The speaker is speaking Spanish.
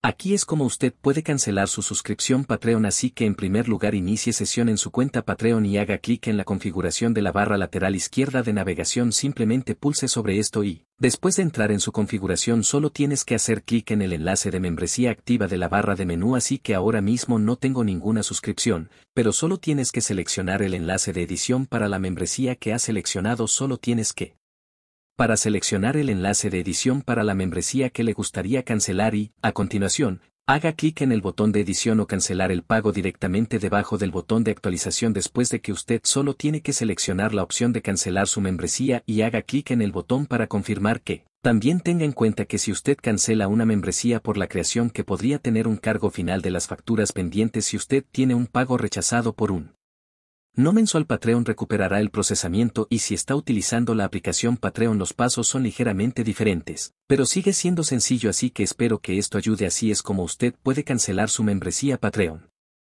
Aquí es como usted puede cancelar su suscripción Patreon así que en primer lugar inicie sesión en su cuenta Patreon y haga clic en la configuración de la barra lateral izquierda de navegación simplemente pulse sobre esto y, después de entrar en su configuración solo tienes que hacer clic en el enlace de membresía activa de la barra de menú así que ahora mismo no tengo ninguna suscripción, pero solo tienes que seleccionar el enlace de edición para la membresía que ha seleccionado solo tienes que, para seleccionar el enlace de edición para la membresía que le gustaría cancelar y, a continuación, haga clic en el botón de edición o cancelar el pago directamente debajo del botón de actualización después de que usted solo tiene que seleccionar la opción de cancelar su membresía y haga clic en el botón para confirmar que, también tenga en cuenta que si usted cancela una membresía por la creación que podría tener un cargo final de las facturas pendientes si usted tiene un pago rechazado por un no mensual Patreon recuperará el procesamiento y si está utilizando la aplicación Patreon los pasos son ligeramente diferentes, pero sigue siendo sencillo así que espero que esto ayude así es como usted puede cancelar su membresía Patreon.